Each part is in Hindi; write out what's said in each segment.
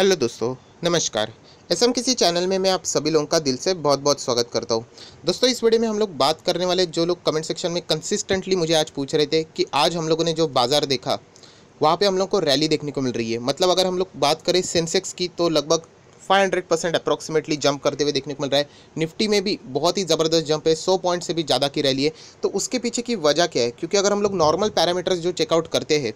हेलो दोस्तों नमस्कार एस एम किसी चैनल में मैं आप सभी लोगों का दिल से बहुत बहुत स्वागत करता हूँ दोस्तों इस वीडियो में हम लोग बात करने वाले जो लोग कमेंट सेक्शन में कंसिस्टेंटली मुझे आज पूछ रहे थे कि आज हम लोगों ने जो बाज़ार देखा वहाँ पे हम लोग को रैली देखने को मिल रही है मतलब अगर हम लोग बात करें सेंसेक्स की तो लगभग 500 परसेंट अप्रॉक्सीमेटली जंप करते हुए देखने को मिल रहा है निफ्टी में भी बहुत ही ज़बरदस्त जंप है 100 पॉइंट से भी ज़्यादा की रैली है तो उसके पीछे की वजह क्या है क्योंकि अगर हम लोग नॉर्मल पैरामीटर्स जो चेकआउट करते हैं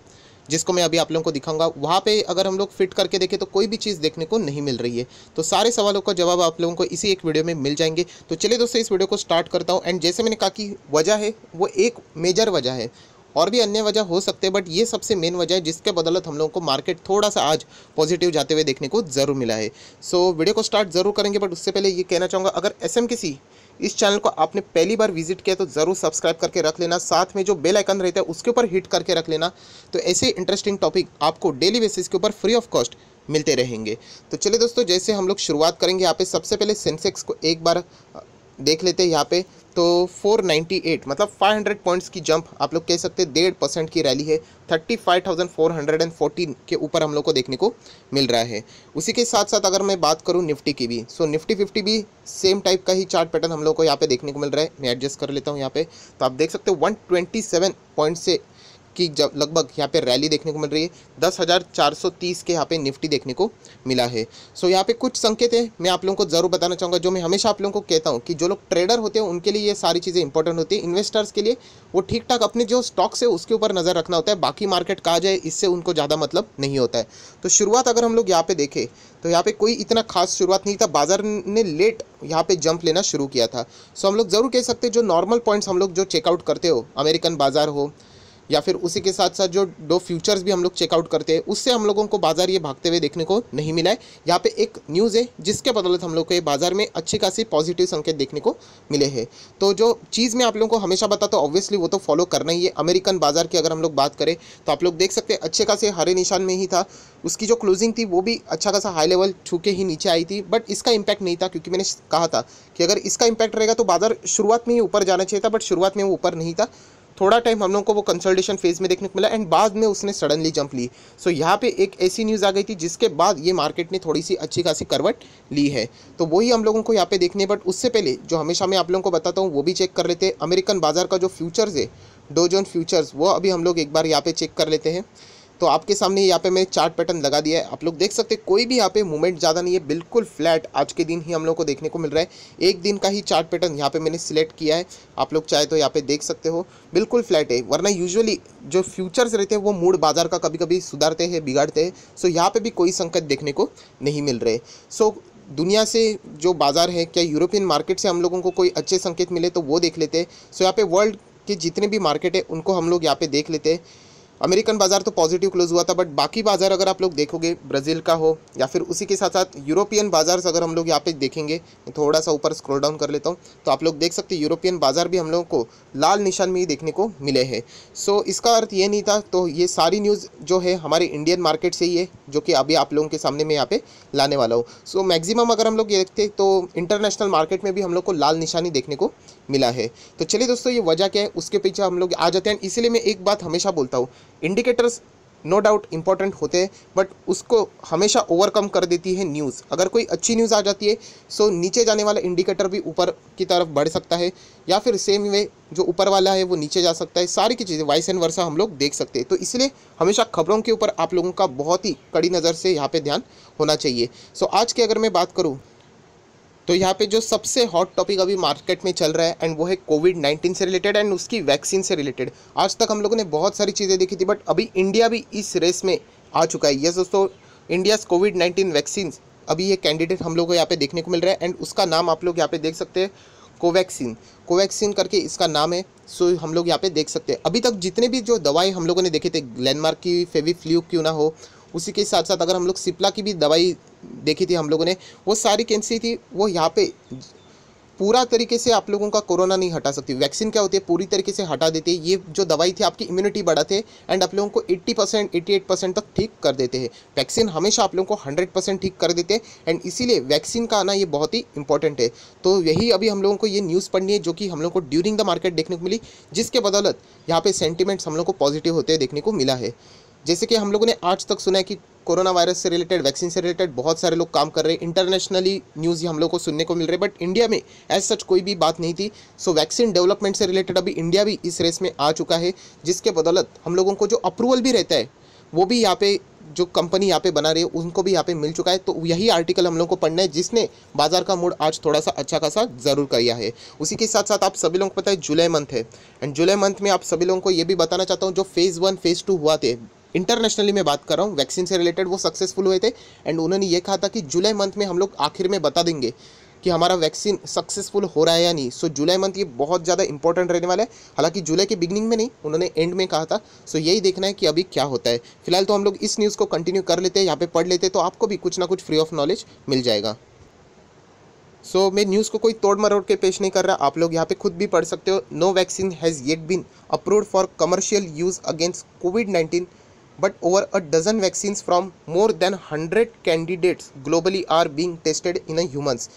जिसको मैं अभी आप लोगों को दिखाऊंगा वहाँ पे अगर हम लोग फिट करके देखें तो कोई भी चीज़ देखने को नहीं मिल रही है तो सारे सवालों का जवाब आप लोगों को इसी एक वीडियो में मिल जाएंगे तो चलिए दोस्तों इस वीडियो को स्टार्ट करता हूँ एंड जैसे मैंने कहा कि वजह है वो एक मेजर वजह है और भी अन्य वजह हो सकते हैं बट ये सबसे मेन वजह है जिसके बदौलत हम लोगों को मार्केट थोड़ा सा आज पॉजिटिव जाते हुए देखने को ज़रूर मिला है सो so, वीडियो को स्टार्ट ज़रूर करेंगे बट उससे पहले ये कहना चाहूँगा अगर एस इस चैनल को आपने पहली बार विजिट किया तो ज़रूर सब्सक्राइब करके रख लेना साथ में जो बेल आइकन रहता है उसके ऊपर हिट करके रख लेना तो ऐसे इंटरेस्टिंग टॉपिक आपको डेली बेसिस के ऊपर फ्री ऑफ कॉस्ट मिलते रहेंगे तो चलिए दोस्तों जैसे हम लोग शुरुआत करेंगे यहाँ पे सबसे पहले सेंसेक्स को एक बार देख लेते हैं यहाँ पे तो 498 मतलब 500 पॉइंट्स की जंप आप लोग कह सकते हैं डेढ़ परसेंट की रैली है 35,414 के ऊपर हम लोग को देखने को मिल रहा है उसी के साथ साथ अगर मैं बात करूं निफ्टी की भी सो निफ्टी फिफ्टी भी सेम टाइप का ही चार्ट पैटर्न हम लोग को यहाँ पे देखने को मिल रहा है मैं एडजस्ट कर लेता हूँ यहाँ पे तो आप देख सकते हो वन पॉइंट से की लगभग यहाँ पे रैली देखने को मिल रही है दस हज़ार चार सौ तीस के यहाँ पे निफ्टी देखने को मिला है सो यहाँ पे कुछ संकेत है मैं आप लोगों को ज़रूर बताना चाहूँगा जो मैं हमेशा आप लोगों को कहता हूँ कि जो लोग ट्रेडर होते हैं उनके लिए ये सारी चीज़ें इंपॉर्टेंट होती है इन्वेस्टर्स के लिए वो ठीक ठाक अपने जो स्टॉक्स है उसके ऊपर नज़र रखना होता है बाकी मार्केट कहा जाए इससे उनको ज़्यादा मतलब नहीं होता है तो शुरुआत अगर हम लोग यहाँ पे देखें तो यहाँ पे कोई इतना खास शुरुआत नहीं था बाजार ने लेट यहाँ पे जंप लेना शुरू किया था सो हम लोग ज़रूर कह सकते हैं जो नॉर्मल पॉइंट्स हम लोग जो चेकआउट करते हो अमेरिकन बाजार हो या फिर उसी के साथ साथ जो दो फ्यूचर्स भी हम लोग चेकआउट करते हैं उससे हम लोगों को बाजार ये भागते हुए देखने को नहीं मिला है यहाँ पे एक न्यूज़ है जिसके बदौलत हम लोग को ये बाजार में अच्छी खासी पॉजिटिव संकेत देखने को मिले हैं तो जो चीज़ मैं आप लोगों को हमेशा बताता हूँ ऑब्वियसली वो तो फॉलो करना ही है अमेरिकन बाजार की अगर हम लोग बात करें तो आप लोग देख सकते हैं अच्छे खासे हरे निशान में ही था उसकी जो क्लोजिंग थी वो भी अच्छा खासा हाई लेवल छू के ही नीचे आई थी बट इसका इम्पैक्ट नहीं था क्योंकि मैंने कहा था कि अगर इसका इम्पैक्ट रहेगा तो बाजार शुरुआत में ही ऊपर जाना चाहिए था बट शुरुआत में वो ऊपर नहीं था थोड़ा टाइम हम लोग को वो कंसल्टेशन फेज में देखने को मिला एंड बाद में उसने सडनली जंप ली सो so, यहाँ पे एक ऐसी न्यूज़ आ गई थी जिसके बाद ये मार्केट ने थोड़ी सी अच्छी खासी करवट ली है तो वही हम लोगों को यहाँ पे देखने बट उससे पहले जो हमेशा मैं आप लोगों को बताता हूँ वो भी चेक कर लेते हैं अमेरिकन बाज़ार का जो फ्यूचर्स है डोजोन फ्यूचर्स वो अभी हम लोग एक बार यहाँ पर चेक कर लेते हैं तो आपके सामने यहाँ पे मैंने चार्ट पैटर्न लगा दिया है आप लोग देख सकते हैं कोई भी यहाँ पे मूवमेंट ज़्यादा नहीं है बिल्कुल फ्लैट आज के दिन ही हम लोग को देखने को मिल रहा है एक दिन का ही चार्ट पैटर्न यहाँ पे मैंने सिलेक्ट किया है आप लोग चाहे तो यहाँ पे देख सकते हो बिल्कुल फ्लैट है वरना यूजअली जो फ्यूचर्स रहते हैं वो मूड बाजार का कभी कभी सुधारते हैं बिगाड़ते हैं सो यहाँ पर भी कोई संकेत देखने को नहीं मिल रहे सो दुनिया से जो बाज़ार है क्या यूरोपियन मार्केट से हम लोगों को कोई अच्छे संकेत मिले तो वो देख लेते हैं सो यहाँ पर वर्ल्ड के जितने भी मार्केट है उनको हम लोग यहाँ पर देख लेते हैं अमेरिकन बाजार तो पॉजिटिव क्लोज हुआ था बट बाकी बाजार अगर आप लोग देखोगे ब्राज़ील का हो या फिर उसी के साथ साथ यूरोपियन बाजार अगर हम लोग यहाँ पे देखेंगे थोड़ा सा ऊपर स्क्रॉल डाउन कर लेता हूँ तो आप लोग देख सकते यूरोपियन बाजार भी हम लोगों को लाल निशान में ही देखने को मिले हैं सो so, इसका अर्थ ये नहीं था तो ये सारी न्यूज़ जो है हमारे इंडियन मार्केट से ही है जो कि अभी आप लोगों के सामने मैं यहाँ पे लाने वाला हूँ सो so, मैक्सिमम अगर हम लोग ये देखते तो इंटरनेशनल मार्केट में भी हम लोग को लाल निशानी देखने को मिला है तो चलिए दोस्तों ये वजह क्या है उसके पीछे हम लोग आ जाते हैं इसीलिए मैं एक बात हमेशा बोलता हूँ इंडिकेटर्स नो डाउट इंपॉर्टेंट होते हैं बट उसको हमेशा ओवरकम कर देती है न्यूज़ अगर कोई अच्छी न्यूज़ आ जाती है सो नीचे जाने वाला इंडिकेटर भी ऊपर की तरफ बढ़ सकता है या फिर सेम वे जो ऊपर वाला है वो नीचे जा सकता है सारी की चीज़ें वाइस एंड वर्षा हम लोग देख सकते हैं तो इसलिए हमेशा खबरों के ऊपर आप लोगों का बहुत ही कड़ी नज़र से यहाँ पर ध्यान होना चाहिए सो आज की अगर मैं बात करूँ तो यहाँ पे जो सबसे हॉट टॉपिक अभी मार्केट में चल रहा है एंड वो है कोविड नाइन्टीन से रिलेटेड एंड उसकी वैक्सीन से रिलेटेड आज तक हम लोगों ने बहुत सारी चीज़ें देखी थी बट अभी इंडिया भी इस रेस में आ चुका है यस दोस्तों इंडियाज़ कोविड नाइन्टीन वैक्सीन अभी ये कैंडिडेट हम लोग को यहाँ पे देखने को मिल रहा है एंड उसका नाम आप लोग यहाँ पे देख सकते हैं कोवैक्सीन कोवैक्सीन करके इसका नाम है सो हम लोग यहाँ पे देख सकते हैं अभी तक जितने भी जो दवाई हम लोगों ने देखे थे ग्लैनमार्क की फेवी फ्लू क्यों ना हो उसी के साथ साथ अगर हम लोग सिप्ला की भी दवाई देखी थी हम लोगों ने वो सारी कैंसी थी वो यहाँ पे पूरा तरीके से आप लोगों का कोरोना नहीं हटा सकती वैक्सीन क्या होती है पूरी तरीके से हटा देते है ये जो दवाई थी आपकी इम्यूनिटी बढ़ाते थे एंड आप लोगों को 80 परसेंट एट्टी परसेंट तक ठीक कर देते हैं वैक्सीन हमेशा आप लोगों को 100 परसेंट ठीक कर देते हैं एंड इसीलिए वैक्सीन का आना ये बहुत ही इंपॉर्टेंट है तो यही अभी हम लोगों को ये न्यूज़ पढ़नी है जो कि हम लोग को ड्यूरिंग द मार्केट देखने को मिली जिसके बदौलत यहाँ पर सेंटिमेंट्स हम लोग को पॉजिटिव होते देखने को मिला है जैसे कि हम लोगों ने आज तक सुना है कि कोरोना वायरस से रिलेटेड वैक्सीन से रिलेटेड बहुत सारे लोग काम कर रहे हैं इंटरनेशनली न्यूज़ हम लोग को सुनने को मिल रही है बट इंडिया में एज सच कोई भी बात नहीं थी सो वैक्सीन डेवलपमेंट से रिलेटेड अभी इंडिया भी इस रेस में आ चुका है जिसके बदौलत हम लोगों को जो अप्रूवल भी रहता है वो भी यहाँ पे जो कंपनी यहाँ पे बना रही है उनको भी यहाँ पे मिल चुका है तो यही आर्टिकल हम लोग को पढ़ना है जिसने बाजार का मूड आज थोड़ा सा अच्छा खासा जरूर किया है उसी के साथ साथ आप सभी लोगों को पता है जुलाई मंथ है एंड जुलाई मंथ में आप सभी लोगों को ये भी बताना चाहता हूँ जो फेज़ वन फेज़ टू हुआ थे इंटरनेशनली मैं बात कर रहा हूँ वैक्सीन से रिलेटेड वो सक्सेसफुल हुए थे एंड उन्होंने ये कहा था कि जुलाई मंथ में हम लोग आखिर में बता देंगे कि हमारा वैक्सीन सक्सेसफुल हो रहा है या नहीं सो so, जुलाई मंथ ये बहुत ज़्यादा इंपॉर्टेंट रहने वाला है हालांकि जुलाई के बिगनिंग में नहीं उन्होंने एंड में कहा था सो so, यही देखना है कि अभी क्या होता है फिलहाल तो हम लोग इस न्यूज़ को कंटिन्यू कर लेते हैं यहाँ पे पढ़ लेते हैं तो आपको भी कुछ ना कुछ फ्री ऑफ नॉलेज मिल जाएगा सो so, मैं न्यूज़ को कोई तोड़ मरोड़ के पेश नहीं कर रहा आप लोग यहाँ पे खुद भी पढ़ सकते हो no vaccine has yet been approved for commercial use against COVID nineteen but over a dozen vaccines from more than 100 candidates globally are being tested in humans.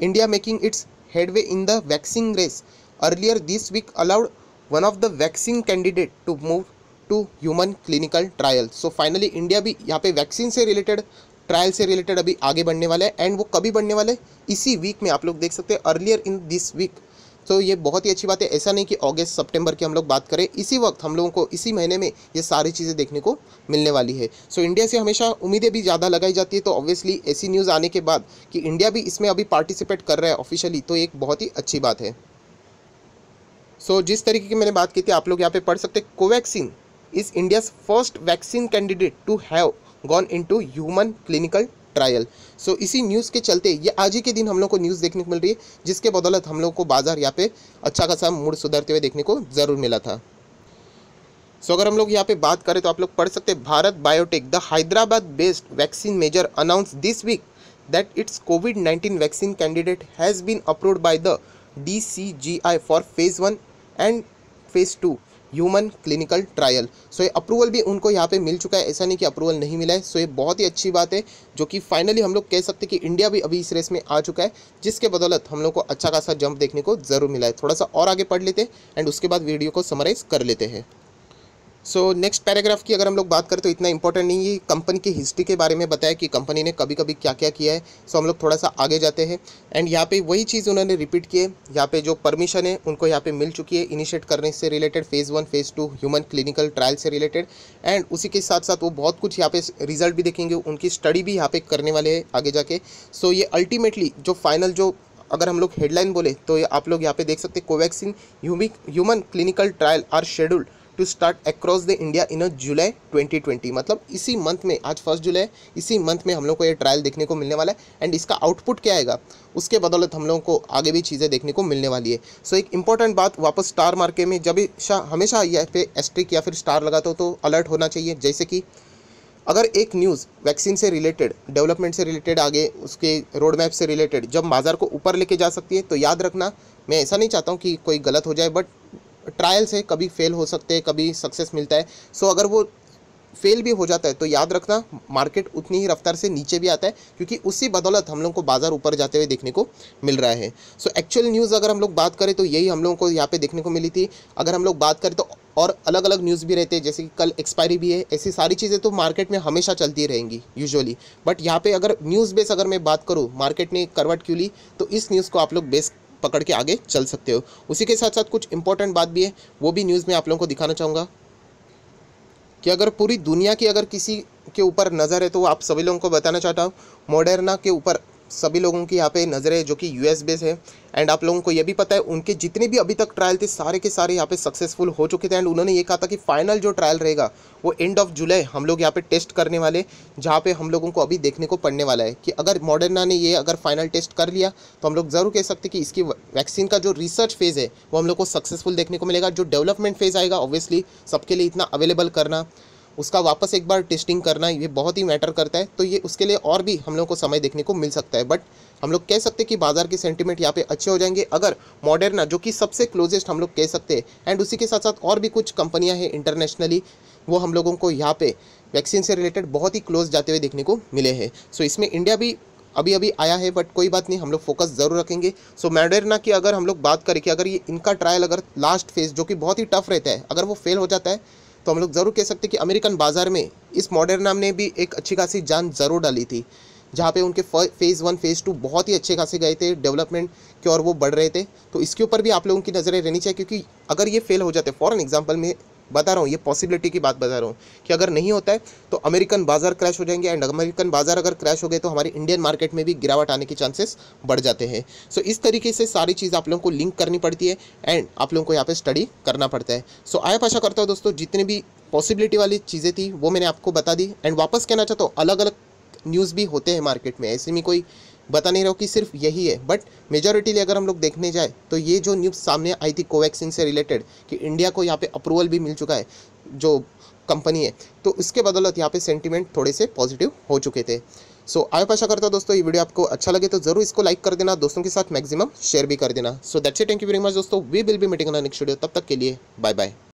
India making its headway in the vaccine race. Earlier this week allowed one of the vaccine candidate to move to human clinical trial so finally india bhi यहाँ pe vaccine se related trial से रिलेटेड अभी आगे बढ़ने वाला है एंड वो कभी बढ़ने वाला है इसी वीक में आप लोग देख सकते हैं अर्लियर इन दिस वीक तो ये बहुत ही अच्छी बात है ऐसा नहीं कि अगस्त सितंबर की हम लोग बात करें इसी वक्त हम लोगों को इसी महीने में ये सारी चीज़ें देखने को मिलने वाली है सो इंडिया से हमेशा उम्मीदें भी ज़्यादा लगाई जाती है तो ऑब्वियसली ऐसी न्यूज़ आने के बाद कि इंडिया भी इसमें अभी पार्टिसिपेट कर रहा है ऑफिशियली तो एक बहुत ही अच्छी बात है सो so, जिस तरीके की मैंने बात की थी आप लोग यहाँ पे पढ़ सकते Covaxin is India's first vaccine candidate to have gone into human clinical trial so इसी न्यूज़ के चलते ये आज ही के दिन हम लोग को न्यूज़ देखने को मिल रही है जिसके बदौलत हम लोग को बाज़ार यहाँ पे अच्छा खासा मूड सुधरते हुए देखने को ज़रूर मिला था सो so, अगर हम लोग यहाँ पे बात करें तो आप लोग पढ़ सकते हैं Bharat Biotech the Hyderabad based vaccine maker announce this week that its COVID nineteen vaccine candidate has been approved by the D C G I for phase one and phase two human clinical trial so ये अप्रूवल भी उनको यहाँ पे मिल चुका है ऐसा नहीं कि अप्रूवल नहीं मिला है सो ये बहुत ही अच्छी बात है जो कि फाइनली हम लोग कह सकते हैं कि इंडिया भी अभी इस रेस में आ चुका है जिसके बदौलत हम लोग को अच्छा खासा जंप देखने को जरूर मिला है थोड़ा सा और आगे पढ़ लेते हैं एंड उसके बाद वीडियो को समराइज़ कर लेते हैं सो नेक्स्ट पैराग्राफ की अगर हम लोग बात करें तो इतना इंपॉर्टेंट नहीं है कंपनी की हिस्ट्री के बारे में बताया कि कंपनी ने कभी कभी क्या क्या किया है सो so, हम लोग थोड़ा सा आगे जाते हैं एंड यहाँ पे वही चीज़ उन्होंने रिपीट किए यहाँ पे जो परमिशन है उनको यहाँ पे मिल चुकी है इनिशिएट करने से related phase one phase two human clinical trial से रिलेटेड एंड उसी के साथ साथ वो बहुत कुछ यहाँ पे रिजल्ट भी देखेंगे उनकी स्टडी भी यहाँ पे करने वाले हैं आगे जाके सो so, ये अल्टीमेटली जो फाइनल जो अगर हम लोग हेडलाइन बोले तो आप लोग यहाँ पे देख सकते हैं कोवैक्सिन ह्यूमिक human clinical trial are scheduled to start across the India in a July 2020 मतलब इसी मंथ में आज फर्स्ट जुलाई इसी मंथ में हम लोग को ये ट्रायल देखने को मिलने वाला है एंड इसका आउटपुट क्या आएगा उसके बदौलत हम लोगों को आगे भी चीज़ें देखने को मिलने वाली है सो so, एक इंपॉर्टेंट बात वापस स्टार मार्केट में जब हमेशा या फिर एस्ट्रिक या फिर स्टार लगा तो अलर्ट तो होना चाहिए जैसे कि अगर एक न्यूज़ वैक्सीन से रिलेटेड डेवलपमेंट से रिलेटेड आगे उसके रोड मैप से रिलेटेड जब बाज़ार को ऊपर लेके जा सकती है तो याद रखना मैं ऐसा नहीं चाहता हूँ कि कोई गलत हो जाए बट ट्रायल्स हैं कभी फेल हो सकते हैं कभी सक्सेस मिलता है सो अगर वो फेल भी हो जाता है तो याद रखना मार्केट उतनी ही रफ्तार से नीचे भी आता है क्योंकि उसी बदौलत हम लोग को बाज़ार ऊपर जाते हुए देखने को मिल रहा है सो एक्चुअल न्यूज़ अगर हम लोग बात करें तो यही हम लोगों को यहाँ पे देखने को मिली थी अगर हम लोग बात करें तो और अलग अलग न्यूज़ भी रहते हैं जैसे कि कल एक्सपायरी भी है ऐसी सारी चीज़ें तो मार्केट में हमेशा चलती रहेंगी यूजुअली बट यहाँ पर अगर न्यूज़ बेस अगर मैं बात करूँ मार्केट ने करवट क्यों ली तो इस न्यूज़ को आप लोग बेस पकड़ के आगे चल सकते हो उसी के साथ साथ कुछ इंपॉर्टेंट बात भी है वो भी न्यूज़ में आप लोगों को दिखाना चाहूँगा कि अगर पूरी दुनिया की अगर किसी के ऊपर नज़र है तो आप सभी लोगों को बताना चाहता हूँ मॉडर्ना के ऊपर सभी लोगों की यहाँ पे नज़र है जो कि यूएस बेस है एंड आप लोगों को ये भी पता है उनके जितने भी अभी तक ट्रायल थे सारे के सारे यहाँ पे सक्सेसफुल हो चुके थे एंड उन्होंने ये कहा था कि फाइनल जो ट्रायल रहेगा वो एंड ऑफ जुलाई हम लोग यहाँ पे टेस्ट करने वाले जहाँ पे हम लोगों को अभी देखने को पड़ने वाला है कि अगर मॉडर्ना ने ये अगर फाइनल टेस्ट कर लिया तो हम लोग ज़रूर कह सकते कि इसकी वैक्सीन का जो रिसर्च फेज़ है वो हम लोग को सक्सेसफुल देखने को मिलेगा जो डेवलपमेंट फेज़ आएगा ऑब्वियसली सबके लिए इतना अवेलेबल करना उसका वापस एक बार टेस्टिंग करना ये बहुत ही मैटर करता है तो ये उसके लिए और भी हम लोग को समय देखने को मिल सकता है बट हम लोग कह सकते हैं कि बाजार के सेंटिमेंट यहाँ पे अच्छे हो जाएंगे अगर मॉडर्ना जो कि सबसे क्लोजेस्ट हम लोग कह सकते हैं एंड उसी के साथ साथ और भी कुछ कंपनियाँ हैं इंटरनेशनली वो हम लोगों को यहाँ पे वैक्सीन से रिलेटेड बहुत ही क्लोज जाते हुए देखने को मिले हैं सो इसमें इंडिया भी अभी अभी आया है बट कोई बात नहीं हम लोग फोकस ज़रूर रखेंगे सो so, मैडरना की अगर हम लोग बात करें कि अगर ये इनका ट्रायल अगर लास्ट फेज जो कि बहुत ही टफ रहता है अगर वो फेल हो जाता है तो हम लोग ज़रूर कह सकते हैं कि अमेरिकन बाज़ार में इस मॉडर्ना ने भी एक अच्छी खासी जान ज़रूर डाली थी जहाँ पे उनके फेज़ वन फेज़ टू बहुत ही अच्छे खासे गए थे डेवलपमेंट की ओर वो बढ़ रहे थे तो इसके ऊपर भी आप लोगों की नज़रें रहनी चाहिए क्योंकि अगर ये फेल हो जाते फॉर एन एग्जाम्पल में बता रहा हूँ ये पॉसिबिलिटी की बात बता रहा हूँ कि अगर नहीं होता है तो अमेरिकन बाजार क्रैश हो जाएंगे एंड अमेरिकन बाजार अगर क्रैश हो गए तो हमारे इंडियन मार्केट में भी गिरावट आने के चांसेस बढ़ जाते हैं सो so, इस तरीके से सारी चीज़ आप लोगों को लिंक करनी पड़ती है एंड आप लोगों को यहाँ पर स्टडी करना पड़ता है सो so, आया पाशा करता हूँ दोस्तों जितने भी पॉसिबिलिटी वाली चीज़ें थी वो मैंने आपको बता दी एंड वापस कहना चाहता हूँ अलग अलग न्यूज़ भी होते हैं मार्केट में ऐसे में कोई बता नहीं रहा हूँ कि सिर्फ यही है बट मेजोरिटीली अगर हम लोग देखने जाए तो ये जो न्यूज़ सामने आई थी कोवैक्सीन से रिलेटेड कि इंडिया को यहाँ पे अप्रूवल भी मिल चुका है जो कंपनी है तो उसके बदौलत यहाँ पे सेंटिमेंट थोड़े से पॉजिटिव हो चुके थे सो आई आशा करता दोस्तों ये वीडियो आपको अच्छा लगे तो जरूर इसको लाइक कर देना दोस्तों के साथ मैक्सिमम शेयर भी कर देना so that's it thank you very much दोस्तों we will be meeting next video तब तक के लिए बाय बाय